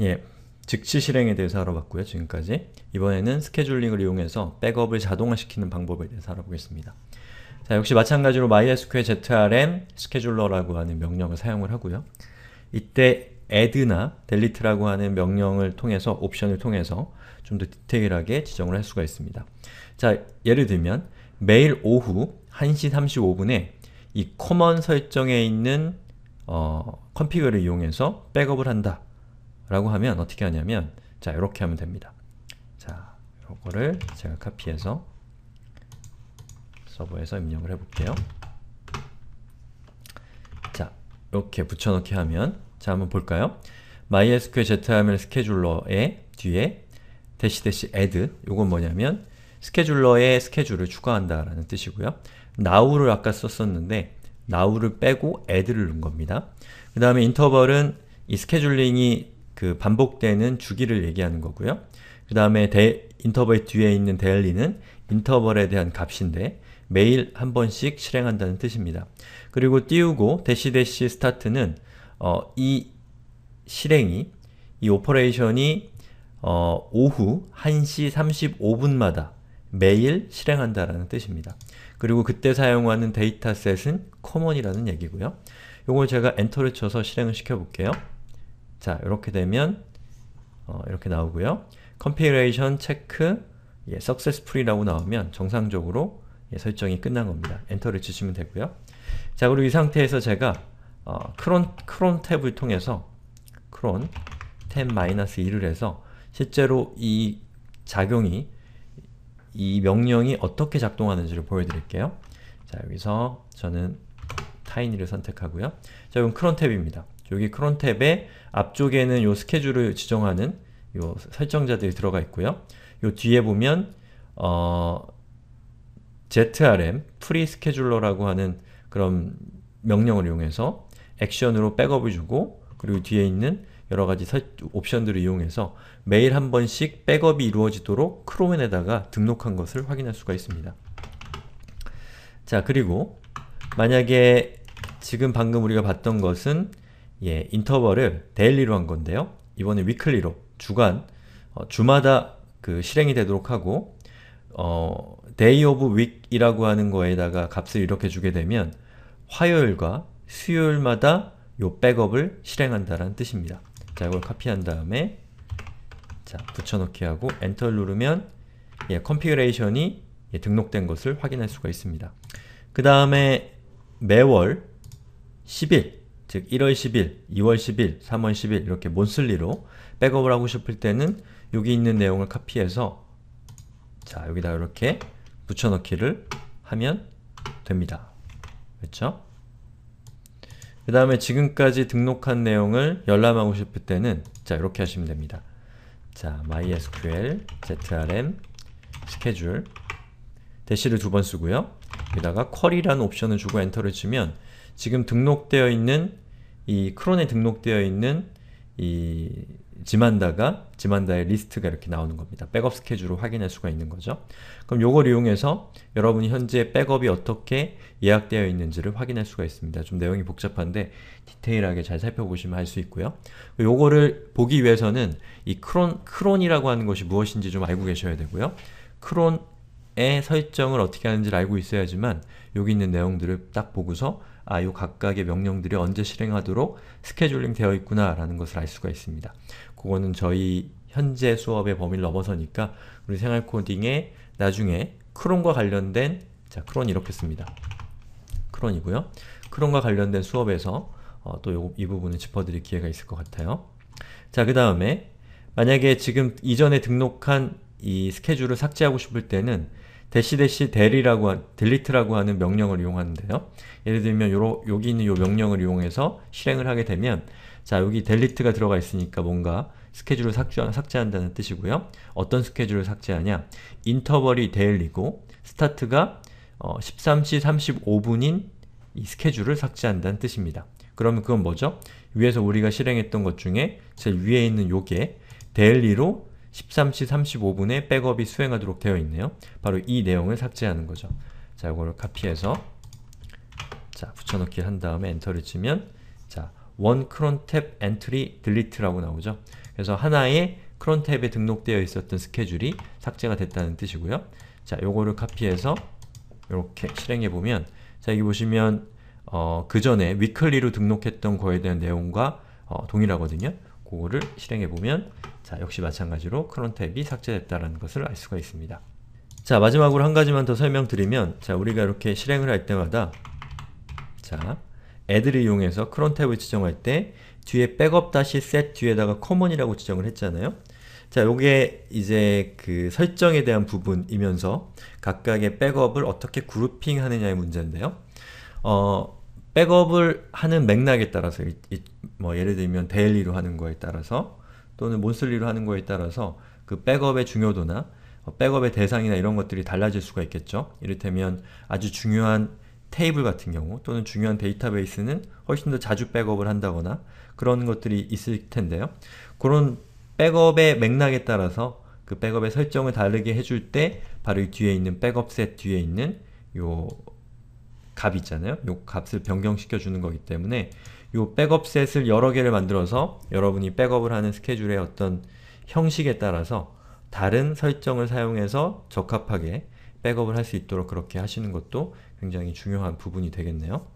예, 즉시 실행에 대해서 알아봤고요, 지금까지. 이번에는 스케줄링을 이용해서 백업을 자동화시키는 방법에 대해서 알아보겠습니다. 자, 역시 마찬가지로 MySQL zrm 스케줄러라고 하는 명령을 사용을 하고요. 이때 add나 delete라고 하는 명령을 통해서, 옵션을 통해서 좀 더 디테일하게 지정을 할 수가 있습니다. 자, 예를 들면 매일 오후 1시 35분에 이 c o 설정에 있는 어, 컨피그를 이용해서 백업을 한다 라고 하면 어떻게 하냐면 자 이렇게 하면 됩니다. 자 요거를 제가 카피해서 서버에서 입력을 해볼게요. 자 이렇게 붙여넣기 하면 자 한번 볼까요? MySQL ZML 스케줄러의 뒤에 대시 대시 add 요건 뭐냐면 스케줄러에 스케줄을 추가한다 라는 뜻이고요. now를 아까 썼었는데 now를 빼고 add를 넣은 겁니다. 그 다음에 인터벌은 이 스케줄링이 그 반복되는 주기를 얘기하는 거고요. 그 다음에 인터벌 뒤에 있는 데일리는 인터벌에 대한 값인데 매일 한 번씩 실행한다는 뜻입니다. 그리고 띄우고 대시대시 스타트는 어, 이 실행이 이 오퍼레이션이 어, 오후 1시 35분마다 매일 실행한다라는 뜻입니다. 그리고 그때 사용하는 데이터셋은 커먼이라는 얘기고요. 요걸 제가 엔터를 쳐서 실행을 시켜볼게요. 자, 이렇게 되면 어, 이렇게 나오고요. configuration check 예, s u c c e s s f u l l 라고 나오면 정상적으로 예, 설정이 끝난 겁니다. 엔터를 치시면 되고요. 자, 그리고 이 상태에서 제가 어, 크론, 크론 탭을 통해서 크론 탭-2를 해서 실제로 이 작용이 이 명령이 어떻게 작동하는지를 보여드릴게요. 자, 여기서 저는 타이니를 선택하고요. 자, 이건 크론 탭입니다. 여기 크론 탭에 앞쪽에는 요 스케줄을 지정하는 요 설정자들이 들어가 있고요. 요 뒤에 보면 어, zrm, 프리 스케줄러라고 하는 그런 명령을 이용해서 액션으로 백업을 주고 그리고 뒤에 있는 여러가지 옵션들을 이용해서 매일 한 번씩 백업이 이루어지도록 크롬에다가 등록한 것을 확인할 수가 있습니다. 자 그리고 만약에 지금 방금 우리가 봤던 것은 예, 인터벌을 데일리로 한 건데요. 이번에 위클리로 주간, 어, 주마다 그 실행이 되도록 하고 어, day of week이라고 하는 거에다가 값을 이렇게 주게 되면 화요일과 수요일마다 요 백업을 실행한다라는 뜻입니다. 자, 이걸 카피한 다음에 자, 붙여넣기 하고 엔터를 누르면 예, 컨피그레이션이 예, 등록된 것을 확인할 수가 있습니다. 그 다음에 매월 10일 즉 1월 10일, 2월 10일, 3월 10일 이렇게 몬슬리로 백업을 하고 싶을 때는 여기 있는 내용을 카피해서 자 여기다 이렇게 붙여넣기를 하면 됩니다. 그렇죠? 그 다음에 지금까지 등록한 내용을 열람하고 싶을 때는 자 이렇게 하시면 됩니다. 자 mysql zrm schedule 대시를 두 번 쓰고요. 여기다가 q u e r y 라는 옵션을 주고 엔터를 치면 지금 등록되어 있는 이 크론에 등록되어 있는 이 지만다가 지만다의 리스트가 이렇게 나오는 겁니다. 백업 스케줄을 확인할 수가 있는 거죠. 그럼 요걸 이용해서 여러분이 현재 백업이 어떻게 예약되어 있는지를 확인할 수가 있습니다. 좀 내용이 복잡한데 디테일하게 잘 살펴보시면 할 수 있고요. 요거를 보기 위해서는 이 크론, 크론이라고 하는 것이 무엇인지 좀 알고 계셔야 되고요. 크론의 설정을 어떻게 하는지를 알고 있어야지만 여기 있는 내용들을 딱 보고서 아, 이 각각의 명령들이 언제 실행하도록 스케줄링 되어 있구나라는 것을 알 수가 있습니다. 그거는 저희 현재 수업의 범위를 넘어서니까 우리 생활 코딩에 나중에 크론과 관련된 자, 크론 이렇게 씁니다. 크론이고요. 크론과 관련된 수업에서 어, 또이 부분을 짚어드릴 기회가 있을 것 같아요. 자, 그 다음에 만약에 지금 이전에 등록한 이 스케줄을 삭제하고 싶을 때는 대시대시 델이라고 한, 딜리트라고 하는 명령을 이용하는데요. 예를 들면 요러, 여기 있는 요 명령을 이용해서 실행을 하게 되면 자 여기 델리트가 들어가 있으니까 뭔가 스케줄을 삭제한, 다는 뜻이고요. 어떤 스케줄을 삭제하냐? 인터벌이 데일리고 스타트가 어, 13시 35분인 이 스케줄을 삭제한다는 뜻입니다. 그러면 그건 뭐죠? 위에서 우리가 실행했던 것 중에 제일 위에 있는 요게 데일리로 13시 35분에 백업이 수행하도록 되어 있네요. 바로 이 내용을 삭제하는 거죠. 자, 이거를 카피해서 자, 붙여넣기 한 다음에 엔터를 치면 자, 원 크론 탭 엔트리 딜리트라고 나오죠. 그래서 하나의 크론 탭에 등록되어 있었던 스케줄이 삭제가 됐다는 뜻이고요. 자, 요거를 카피해서 이렇게 실행해 보면 자, 여기 보시면 어, 그 전에 위클리로 등록했던 거에 대한 내용과 어, 동일하거든요. 그거를 실행해 보면 자 역시 마찬가지로 크론 탭이 삭제됐다는 것을 알 수가 있습니다. 자 마지막으로 한 가지만 더 설명드리면 자 우리가 이렇게 실행을 할 때마다 자 애들 이용해서 크론 탭을 지정할 때 뒤에 백업 다시 셋 뒤에다가 커먼이라고 지정을 했잖아요. 자, 요게 이제 그 설정에 대한 부분이면서 각각의 백업을 어떻게 그룹핑 하느냐의 문제인데요. 어, 백업을 하는 맥락에 따라서 이, 이, 뭐 예를 들면 데일리로 하는 거에 따라서 또는 몬슬리로 하는 거에 따라서 그 백업의 중요도나 어, 백업의 대상이나 이런 것들이 달라질 수가 있겠죠. 이를테면 아주 중요한 테이블 같은 경우 또는 중요한 데이터베이스는 훨씬 더 자주 백업을 한다거나 그런 것들이 있을 텐데요. 그런 백업의 맥락에 따라서 그 백업의 설정을 다르게 해줄 때 바로 이 뒤에 있는 백업셋 뒤에 있는 요값 있잖아요. 요 값을 변경시켜 주는 거기 때문에 요 백업셋을 여러 개를 만들어서 여러분이 백업을 하는 스케줄의 어떤 형식에 따라서 다른 설정을 사용해서 적합하게 백업을 할 수 있도록 그렇게 하시는 것도 굉장히 중요한 부분이 되겠네요.